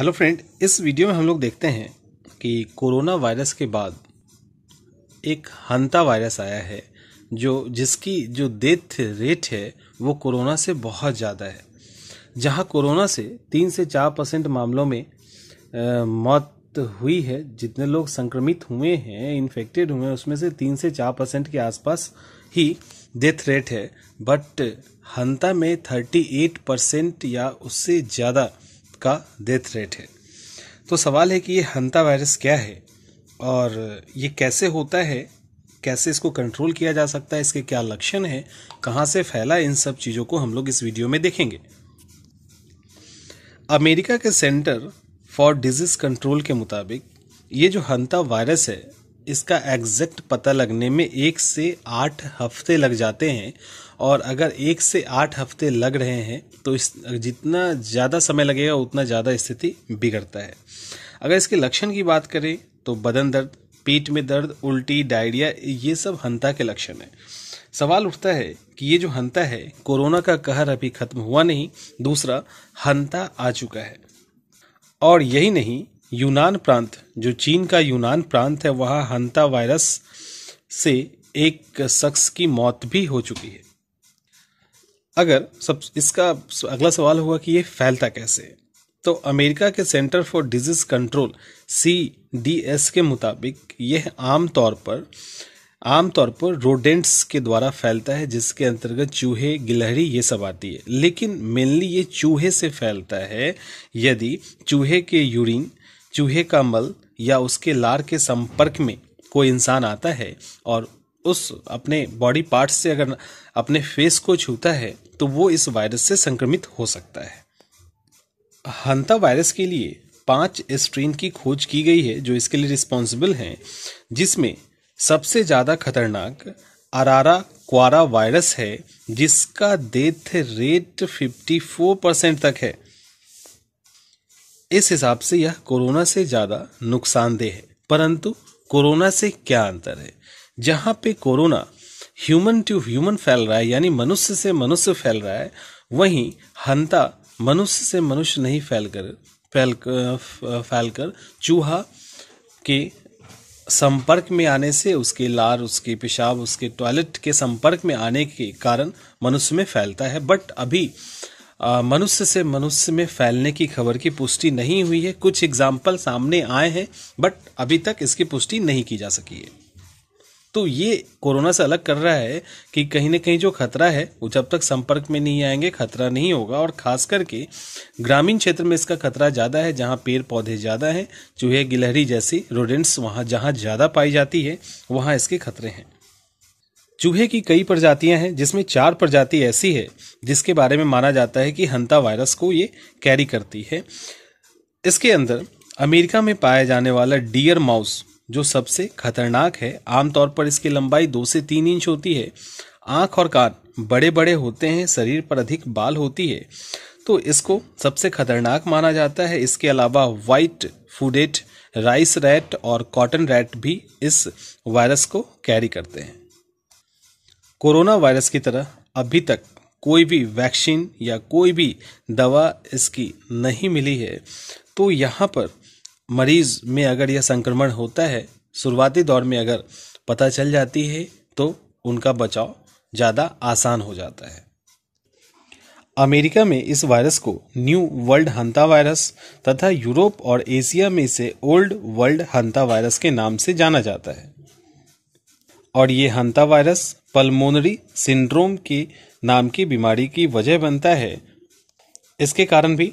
hello friend इस video में हम लोग देखते हैं कि कोरोना वायरस के बाद एक हंता वायरस आया है जो जिसकी जो डेथ रेट है वो कोरोना से बहुत ज़्यादा है जहां कोरोना से तीन से चार परसेंट मामलों में आ, मौत हुई है जितने लोग संक्रमित हुए हैं इन्फेक्टेड हुए हैं उसमें से तीन से चार परसेंट के आसपास ही डेथ रेट है बट हंता में थर्टी एट परसेंट या उससे ज़्यादा का डेथ रेट है तो सवाल है कि ये हंता वायरस क्या है और ये कैसे होता है कैसे इसको कंट्रोल किया जा सकता है इसके क्या लक्षण हैं कहाँ से फैला इन सब चीज़ों को हम लोग इस वीडियो में देखेंगे अमेरिका के सेंटर फॉर डिजीज़ कंट्रोल के मुताबिक ये जो हंता वायरस है इसका एग्जैक्ट पता लगने में एक से आठ हफ्ते लग जाते हैं और अगर एक से आठ हफ्ते लग रहे हैं तो इस जितना ज़्यादा समय लगेगा उतना ज़्यादा स्थिति बिगड़ता है अगर इसके लक्षण की बात करें तो बदन दर्द पीठ में दर्द उल्टी डायरिया ये सब हंता के लक्षण हैं सवाल उठता है कि ये जो हंता है कोरोना का कहर अभी खत्म हुआ नहीं दूसरा हंता आ चुका है और यही नहीं यूनान प्रांत जो चीन का यूनान प्रांत है वहाँ हंता वायरस से एक शख्स की मौत भी हो चुकी है अगर सब इसका अगला सवाल हुआ कि ये फैलता कैसे है तो अमेरिका के centre for disease control C D S के मुताबिक यह आमतौर पर आमतौर पर रोडेंट्स के द्वारा फैलता है जिसके अंतर्गत चूहे गिलहरी ये सब आती है लेकिन मेनली ये चूहे से फैलता है यदि चूहे के यूरिन चूहे का मल या उसके लार के संपर्क में कोई इंसान आता है और उस अपने बॉडी पार्ट्स से अगर अपने फेस को छूता है तो वो इस वायरस से संक्रमित हो सकता है हंता वायरस के लिए पांच स्ट्रेन की खोज की गई है जो इसके लिए रिस्पॉन्सिबल हैं जिसमें सबसे ज़्यादा खतरनाक अरारा क्वारा वायरस है जिसका डेथ रेट 54 परसेंट तक है इस हिसाब से यह कोरोना से ज़्यादा नुकसानदेह है परंतु कोरोना से क्या अंतर है जहाँ पे कोरोना ह्यूमन टू ह्यूमन फैल रहा है यानी मनुष्य से मनुष्य फैल रहा है वहीं हंता मनुष्य से मनुष्य नहीं फैल कर फैल फैल कर चूहा के संपर्क में आने से उसके लार उसके पेशाब उसके टॉयलेट के संपर्क में आने के कारण मनुष्य में फैलता है बट अभी मनुष्य से मनुष्य में फैलने की खबर की पुष्टि नहीं हुई है कुछ एग्जाम्पल सामने आए हैं बट अभी तक इसकी पुष्टि नहीं की जा सकी है तो ये कोरोना से अलग कर रहा है कि कहीं ना कहीं जो खतरा है वो जब तक संपर्क में नहीं आएंगे खतरा नहीं होगा और खास करके ग्रामीण क्षेत्र में इसका खतरा ज़्यादा है जहाँ पेड़ पौधे ज़्यादा हैं चूहे गिलहरी जैसी रोडेंट्स वहाँ जहाँ ज़्यादा पाई जाती है वहाँ इसके खतरे हैं चूहे की कई प्रजातियां हैं जिसमें चार प्रजाति ऐसी है जिसके बारे में माना जाता है कि हंता वायरस को ये कैरी करती है इसके अंदर अमेरिका में पाया जाने वाला डियर माउस जो सबसे खतरनाक है आमतौर पर इसकी लंबाई दो से तीन इंच होती है आँख और कान बड़े बड़े होते हैं शरीर पर अधिक बाल होती है तो इसको सबसे खतरनाक माना जाता है इसके अलावा वाइट फूडेट राइस रैट और कॉटन रैट भी इस वायरस को कैरी करते हैं कोरोना वायरस की तरह अभी तक कोई भी वैक्सीन या कोई भी दवा इसकी नहीं मिली है तो यहाँ पर मरीज में अगर यह संक्रमण होता है शुरुआती दौर में अगर पता चल जाती है तो उनका बचाव ज़्यादा आसान हो जाता है अमेरिका में इस वायरस को न्यू वर्ल्ड हंता वायरस तथा यूरोप और एशिया में इसे ओल्ड वर्ल्ड हंता वायरस के नाम से जाना जाता है और ये हंता वायरस पल्मोनरी सिंड्रोम की नाम की बीमारी की वजह बनता है इसके कारण भी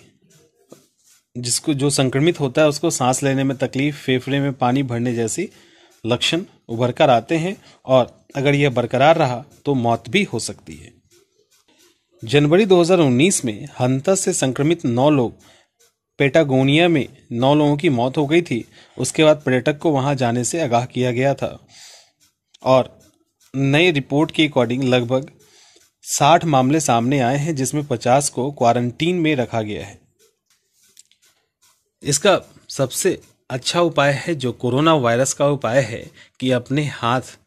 जिसको जो संक्रमित होता है उसको सांस लेने में तकलीफ फेफड़े में पानी भरने जैसी लक्षण उभर कर आते हैं और अगर यह बरकरार रहा तो मौत भी हो सकती है जनवरी 2019 में हंता से संक्रमित नौ लोग पेटागोनिया में नौ लोगों की मौत हो गई थी उसके बाद पर्यटक को वहां जाने से आगाह किया गया था और नई रिपोर्ट के अकॉर्डिंग लगभग 60 मामले सामने आए हैं जिसमें 50 को क्वारंटीन में रखा गया है इसका सबसे अच्छा उपाय है जो कोरोना वायरस का उपाय है कि अपने हाथ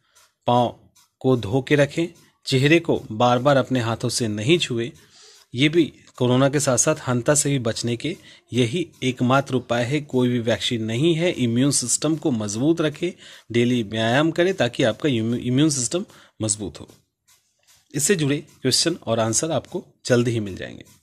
पांव को धो के रखें चेहरे को बार बार अपने हाथों से नहीं छुए ये भी कोरोना के साथ साथ हंता से भी बचने के यही एकमात्र उपाय है कोई भी वैक्सीन नहीं है इम्यून सिस्टम को मजबूत रखें डेली व्यायाम करें ताकि आपका इम्यून सिस्टम मजबूत हो इससे जुड़े क्वेश्चन और आंसर आपको जल्द ही मिल जाएंगे